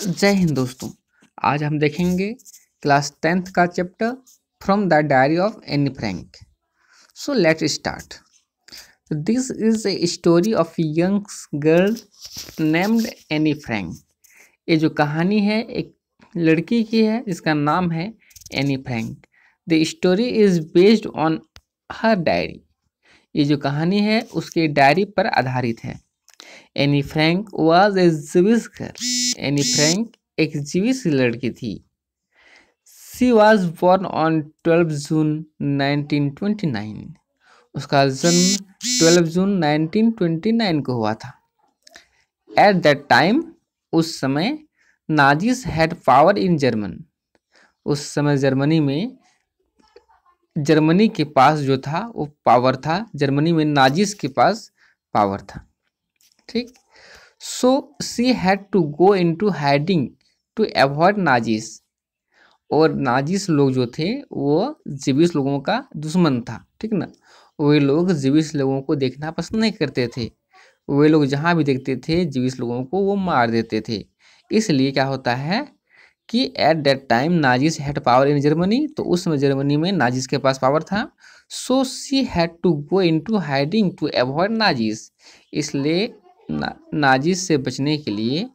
जय हिंद दोस्तों आज हम देखेंगे क्लास टेंथ का chapter from the diary of Anne Frank so let start this is a story of young girl named Anne Frank ये जो कहानी है एक लड़की की है जिसका नाम है Anne Frank the story is based on her diary ये जो कहानी है उसके डायरी पर आधारित है Anne Frank was a Jewish girl Anne Frank एक जीवी सी लड़की थी she was born on twelve June 1929 उसका जन्म 12 जून 1929 को हुआ था एट दैट टाइम उस समय Nazis had power in German उस समय जर्मनी में जर्मनी के पास जो था वो पावर था जर्मनी में नाजिस के पास पावर था ठीक so she had to go into hiding to avoid nazis और नाजिस लोग जो थे वो जीविस लोगों का दुश्मन था ठीक ना वे लोग जीविस लोगों को देखना पसंद नहीं करते थे वे लोग जहाँ भी देखते थे जीविस लोगों को वो मार देते थे इसलिए क्या होता है कि at that time Nazis had power in Germany तो उस समय जर्मनी में नाजिस के पास पावर था so she had to go in to hiding to avoid Nazis इसलिए ना, नाजिश से बचने के लिए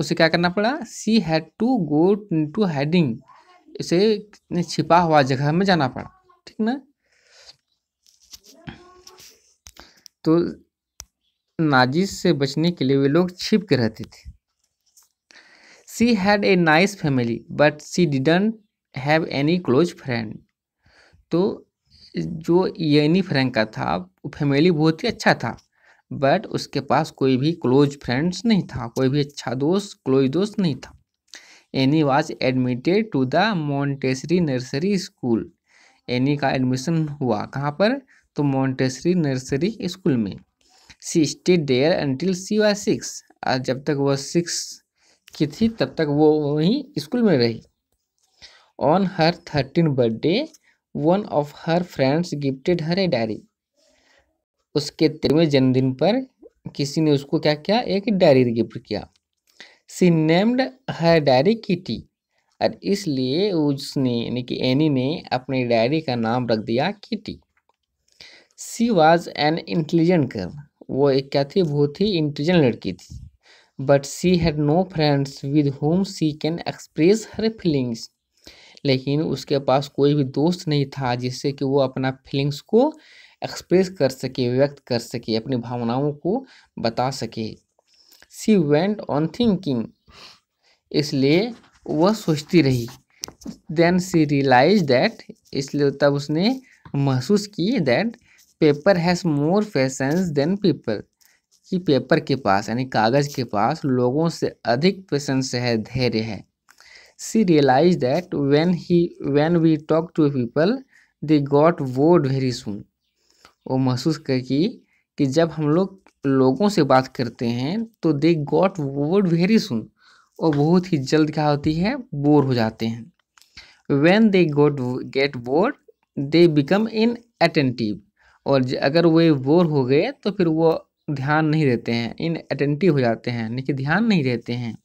उसे क्या करना पड़ा she had to go to hiding इसे छिपा हुआ जगह में जाना पड़ा ठीक ना तो नाजिश से बचने के लिए वे लोग छिप के रहते थे she had a nice family but she didn't have any close friend तो जो यनी फ्रेंड का था वो फैमिली बहुत ही अच्छा था बट उसके पास कोई भी क्लोज फ्रेंड्स नहीं था कोई भी अच्छा दोस्त क्लोज दोस्त नहीं था Anne was admitted to the Montessori nursery school Anne का एडमिशन हुआ कहाँ पर तो मॉन्टेसरी नर्सरी स्कूल में she stayed there until she was six और जब तक वह सिक्स की थी तब तक वो वहीं स्कूल में रही on her thirteen birthday one of her friends gifted her a diary उसके तेरहवें जन्मदिन पर किसी ने उसको क्या किया एक डायरी गिफ्ट किया she named her diary Kitty और इसलिए उसने यानी कि एनी ने अपनी डायरी का नाम रख दिया Kitty she was an intelligent girl वो एक क्या थी बहुत ही इंटेलिजेंट लड़की थी but she had no friends with whom she can express her feelings लेकिन उसके पास कोई भी दोस्त नहीं था जिससे कि वो अपना फीलिंग्स को एक्सप्रेस कर सके व्यक्त कर सके अपनी भावनाओं को बता सके सी वेंट ऑन थिंकिंग इसलिए वह सोचती रही देन सी रियलाइज दैट इसलिए तब उसने महसूस की that paper has more patience than people कि पेपर के पास यानी कागज़ के पास लोगों से अधिक पेशेंस है धैर्य है she realise that when he when we talk to people they got वोड वेरी सुन वो महसूस कर की कि जब हम लोग लोगों से बात करते हैं तो दे गॉट वोड वेरी सुन और बहुत ही जल्द क्या होती है बोर हो जाते हैं when they got get bored they become inattentive और अगर वे बोर हो गए तो फिर वो ध्यान नहीं देते हैं इन अटेंटिव हो जाते हैं यानी कि ध्यान नहीं देते हैं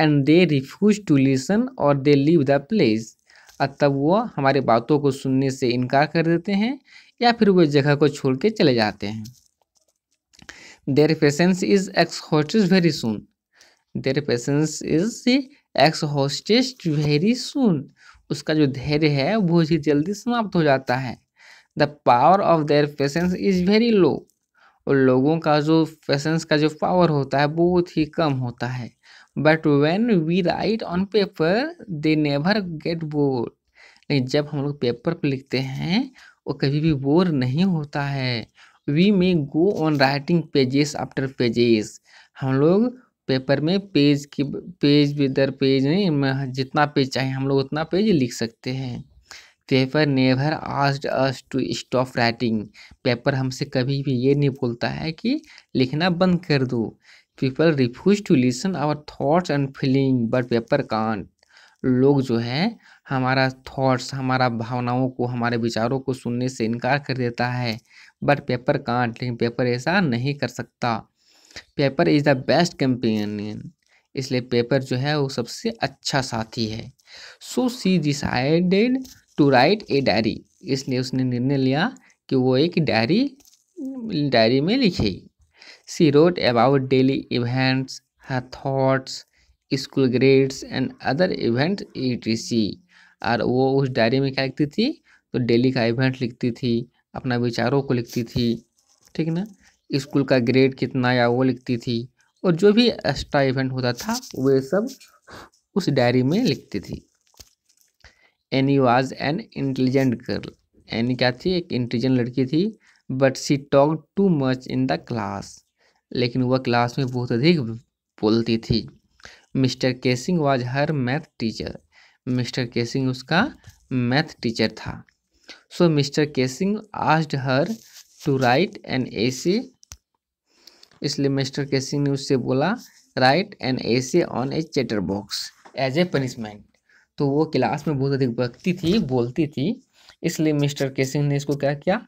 and they refuse to listen और दे लीव द प्लेस तब वो हमारे बातों को सुनने से इनकार कर देते हैं या फिर वो जगह को छोड़ के चले जाते हैं their patience is exhausted very soon their patience is exhausted very soon उसका जो धैर्य है वो ही जल्दी समाप्त हो जाता है the power of their patience is very low और लोगों का जो पेशेंस का जो पावर होता है बहुत ही कम होता है but when we write on paper they never get bore लेकिन जब हम लोग पेपर पर लिखते हैं वो कभी भी बोर नहीं होता है we may go on writing pages after pages हम लोग पेपर में पेज की पेज भी दर पेज नहीं जितना पेज चाहिए हम लोग उतना पेज लिख सकते हैं paper never asked us to stop writing paper हमसे कभी भी ये नहीं बोलता है कि लिखना बंद कर दो people refuse to listen our thoughts and feeling but paper can't लोग जो है हमारा थाट्स हमारा भावनाओं को हमारे विचारों को सुनने से इनकार कर देता है बट पेपर कांट लेकिन पेपर ऐसा नहीं कर सकता paper is the best companion इसलिए पेपर जो है वो सबसे अच्छा साथी है so she decided to write a diary इसलिए उसने निर्णय लिया कि वो एक डायरी डायरी में लिखेगी She wrote about daily events, her thoughts, school grades and other event ई और वो उस डायरी में क्या लिखती थी तो डेली का इवेंट लिखती थी अपना विचारों को लिखती थी ठीक ना स्कूल का ग्रेड कितना आया वो लिखती थी और जो भी एक्स्ट्रा इवेंट होता था वे सब उस डायरी में लिखती थी Anne was an intelligent girl Anne क्या थी एक इंटेलिजेंट लड़की थी but she talk too much in the class लेकिन वह क्लास में बहुत अधिक बोलती थी mister Keesing was her math teacher mister Keesing उसका मैथ टीचर था so mister Keesing asked her to write an essay इसलिए मिस्टर केसिंग ने उससे बोला write an essay on a chatterbox as a punishment तो वो class में बहुत अधिक बकती थी बोलती थी इसलिए मिस्टर केसिंग ने इसको क्या किया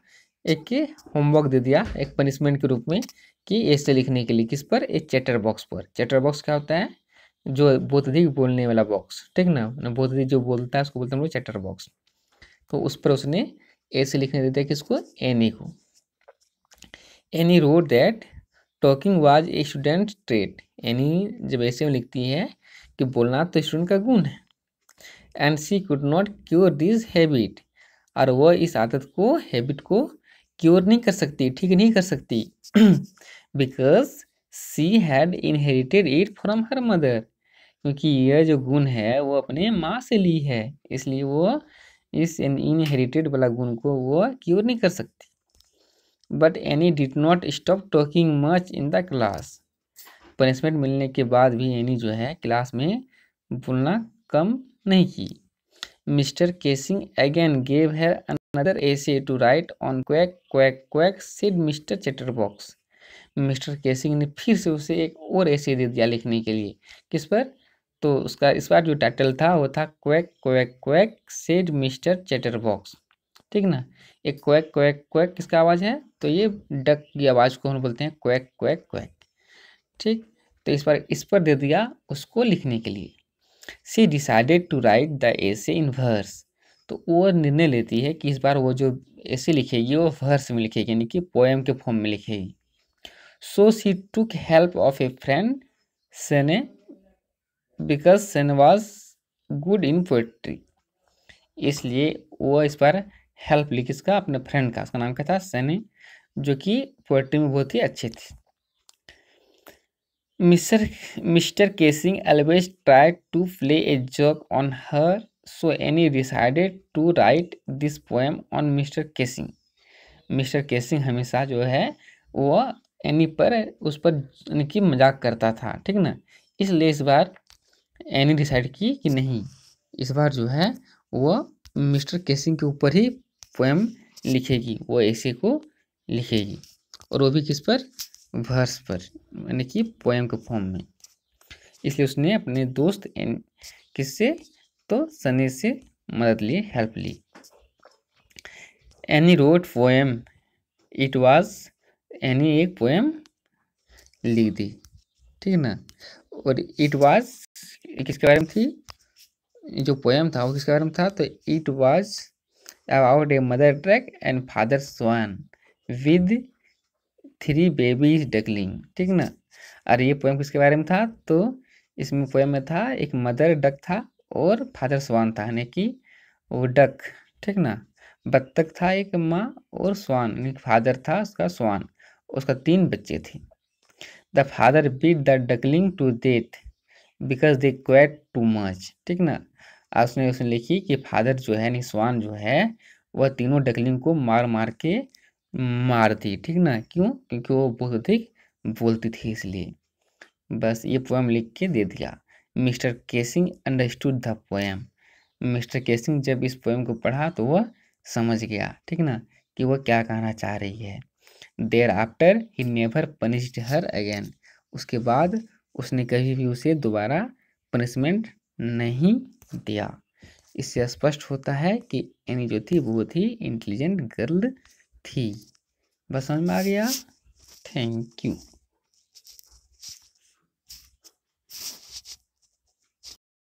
एक होमवर्क दे दिया एक पनिशमेंट के रूप में कि ऐसे लिखने के लिए किस पर एक चैटर बॉक्स पर चैटर बॉक्स क्या होता है जो बहुत अधिक बोलने वाला बॉक्स ठीक ना बहुत अधिक जो बोलता है उसको बोलते हैं हम लोग चैटर बॉक्स तो उस पर उसने ऐसे लिखने देता है किसको एनी को Anne wrote that talking was a student trait Anne जब ऐसे में लिखती है कि बोलना तो स्टूडेंट का गुण है and she could not cure this habit और वह इस आदत को हैबिट को क्योर नहीं कर सकती ठीक नहीं कर सकती because she had inherited it from her mother क्योंकि यह जो गुण है वो अपने माँ से ली है इसलिए वो इस इनहेरिटेड वाला गुण को वो क्योर नहीं कर सकती but Anne did not stop talking much in the class punishment मिलने के बाद भी एनी जो है क्लास में बोलना कम नहीं की मिस्टर केसिंग अगेन गेव है another ACA to write on quack quack quack said Mr. Chatterbox. Mister Keesing ने फिर से उसे एक और ऐसे दे दिया लिखने के लिए किस पर तो उसका इस बार जो टाइटल था वो था quack quack quack said mister Chatterbox ठीक ना एक क्वैक क्वैक क्वैक किसका आवाज़ है तो ये डक की आवाज़ को हम बोलते हैं क्वैक क्वैक क्वैक ठीक तो इस बार इस पर दे दिया उसको लिखने के लिए she decided to write the essay in verse तो वो निर्णय लेती है कि इस बार वो जो ऐसे लिखेगी वो वर्स में लिखेगी यानी कि पोएम के फॉर्म में लिखेगी so she took help of a friend Sanne because Sanne was good in poetry इसलिए वो इस बार हेल्प ली किसका अपने फ्रेंड का उसका नाम क्या था सेने जो कि पोएट्री में बहुत ही अच्छे थे mister mister Keesing always try to play a joke on her so Anne decided to write this poem on mister Keesing mister Keesing हमेशा जो है वो एनी पर उस पर कि मजाक करता था ठीक ना इसलिए इस बार एनी डिसाइड की कि नहीं इस बार जो है वो मिस्टर केसिंग के ऊपर ही पोएम लिखेगी वो ऐसे को लिखेगी और वो भी किस पर वर्स पर यानी कि पोएम के फॉर्म में इसलिए उसने अपने दोस्त किससे तो सनी से मदद ली हेल्प ली Anne wrote poem it was Anne एक पोएम लिख दी ठीक है ना और इट वाज किसके बारे में थी जो पोएम था वो किसके बारे में था तो it was about a mother duck and father swan with three babies duckling ठीक ना और ये पोएम किसके बारे में था तो इसमें पोएम में था एक मदर डक था और फादर स्वान था यानी कि वो डक ठीक ना बत्तख था एक माँ और स्वान यानी फादर था उसका स्वान उसका तीन बच्चे थे the father beat the duckling to death because they quiet too much ठीक ना आज उसने उसने लिखी कि फादर जो है यानी स्वान जो है वह तीनों डकलिंग को मार मार के मार दी ठीक ना क्यों क्योंकि वो बहुत अधिक बोलती थी इसलिए बस ये पोएम लिख के दे दिया mister Keating understood the poem mister Keating जब इस पोएम को पढ़ा तो वह समझ गया ठीक ना कि वह क्या कहना चाह रही है there after he never punished her again उसके बाद उसने कभी भी उसे दोबारा पनिशमेंट नहीं दिया इससे स्पष्ट होता है कि एनी जो थी बहुत ही इंटेलिजेंट गर्ल थी बस समझ में आ गया थैंक यू